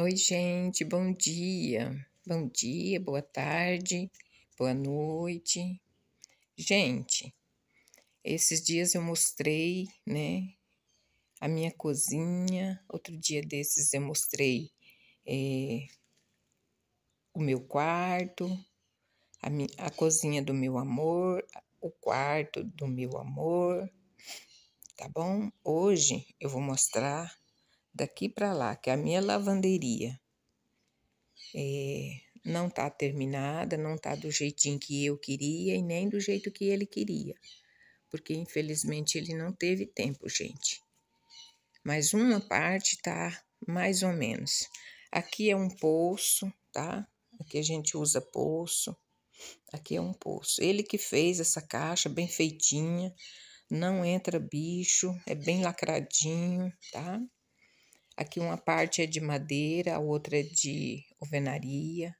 Oi, gente, bom dia. Bom dia, boa tarde, boa noite. Gente, esses dias eu mostrei, né, a minha cozinha. Outro dia desses eu mostrei é, o meu quarto, a, minha, a cozinha do meu amor, o quarto do meu amor, tá bom? Hoje eu vou mostrar daqui para lá que é a minha lavanderia é, não está terminada, não está do jeitinho que eu queria e nem do jeito que ele queria, porque infelizmente ele não teve tempo, gente. Mas uma parte está mais ou menos. Aqui é um poço, tá? Aqui a gente usa poço. Aqui é um poço. Ele que fez essa caixa bem feitinha, não entra bicho, é bem lacradinho, tá? Aqui uma parte é de madeira, a outra é de alvenaria,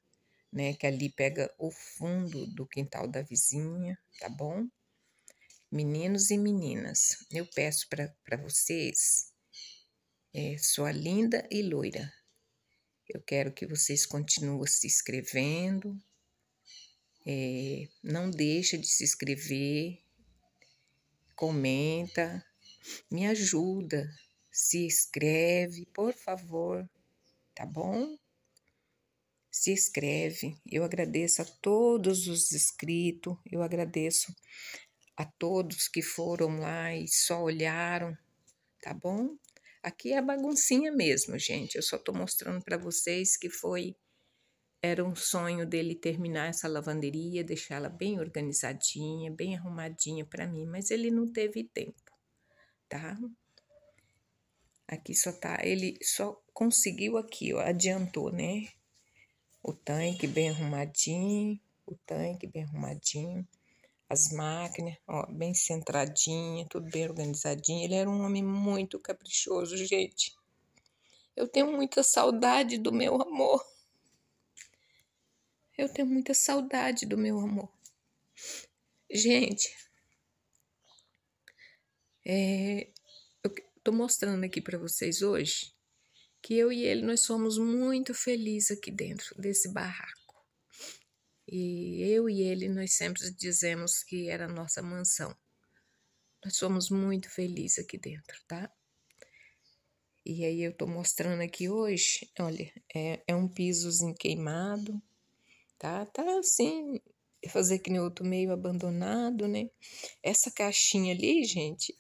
né? Que ali pega o fundo do quintal da vizinha, tá bom? Meninos e meninas, eu peço para vocês, é, sua linda e loira, eu quero que vocês continuem se inscrevendo, é, não deixa de se inscrever, comenta, me ajuda, se inscreve, por favor, tá bom? Se inscreve. Eu agradeço a todos os inscritos, eu agradeço a todos que foram lá e só olharam, tá bom? Aqui é a baguncinha mesmo, gente. Eu só tô mostrando para vocês que foi era um sonho dele terminar essa lavanderia, deixá-la bem organizadinha, bem arrumadinha para mim, mas ele não teve tempo, tá? Aqui só tá, ele só conseguiu aqui, ó, adiantou, né? O tanque bem arrumadinho, o tanque bem arrumadinho, as máquinas, ó, bem centradinha, tudo bem organizadinho. Ele era um homem muito caprichoso, gente. Eu tenho muita saudade do meu amor. Eu tenho muita saudade do meu amor. Gente, é, Estou mostrando aqui para vocês hoje que eu e ele nós somos muito felizes aqui dentro desse barraco. E eu e ele nós sempre dizemos que era a nossa mansão. Nós somos muito felizes aqui dentro, tá? E aí eu tô mostrando aqui hoje, olha, é, é um pisozinho queimado, tá? Tá assim, fazer que nem outro meio abandonado, né? Essa caixinha ali, gente,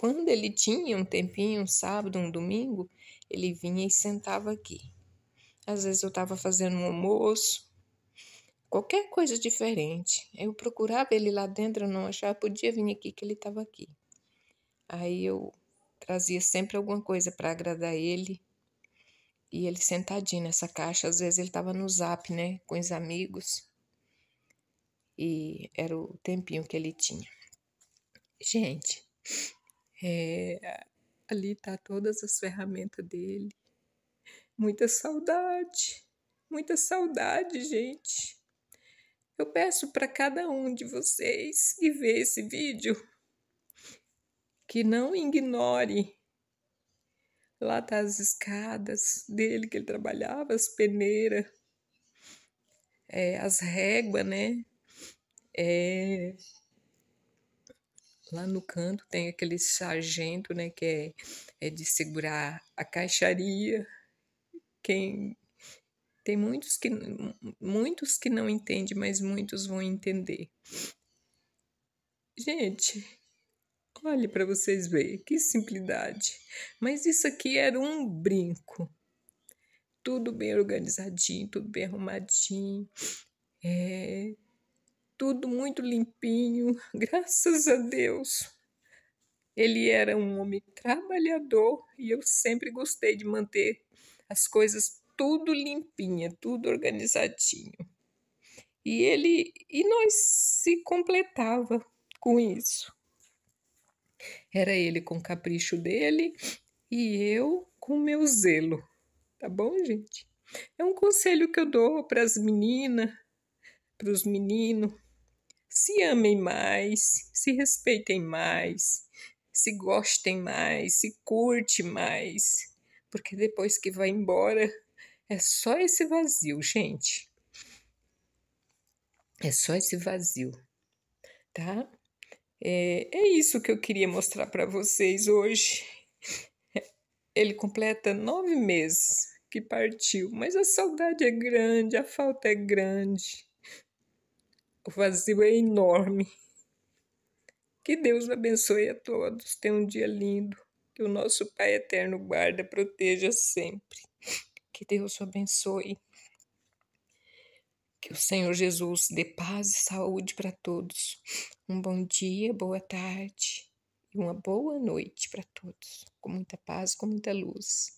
quando ele tinha um tempinho, um sábado, um domingo, ele vinha e sentava aqui. Às vezes eu estava fazendo um almoço, qualquer coisa diferente. Eu procurava ele lá dentro, eu não achava, podia vir aqui que ele estava aqui. Aí eu trazia sempre alguma coisa para agradar ele. E ele sentadinho nessa caixa, às vezes ele estava no zap, né, com os amigos. E era o tempinho que ele tinha. Gente, é, ali tá todas as ferramentas dele. Muita saudade, muita saudade, gente. Eu peço para cada um de vocês que vê esse vídeo que não ignore. Lá tá as escadas dele que ele trabalhava, as peneiras, é, as réguas, né? É, Lá no canto tem aquele sargento, né, que é, é de segurar a caixaria. Quem tem muitos que muitos que não entendem, mas muitos vão entender. Gente, olhe para vocês verem que simplicidade. Mas isso aqui era um brinco. Tudo bem organizadinho, tudo bem arrumadinho. É, tudo muito limpinho, graças a Deus. Ele era um homem trabalhador e eu sempre gostei de manter as coisas tudo limpinha, tudo organizadinho. E ele e nós se completava com isso. Era ele com o capricho dele e eu com meu zelo. Tá bom, gente? É um conselho que eu dou para as meninas, para os meninos, se amem mais, se respeitem mais, se gostem mais, se curte mais, porque depois que vai embora é só esse vazio, gente. É só esse vazio, tá? É, é isso que eu queria mostrar para vocês hoje. Ele completa nove meses que partiu, mas a saudade é grande, a falta é grande. O vazio é enorme. Que Deus abençoe a todos. Tenha um dia lindo. Que o nosso Pai Eterno guarda, proteja sempre. Que Deus o abençoe. Que o Senhor Jesus dê paz e saúde para todos. Um bom dia, boa tarde e uma boa noite para todos. Com muita paz, com muita luz.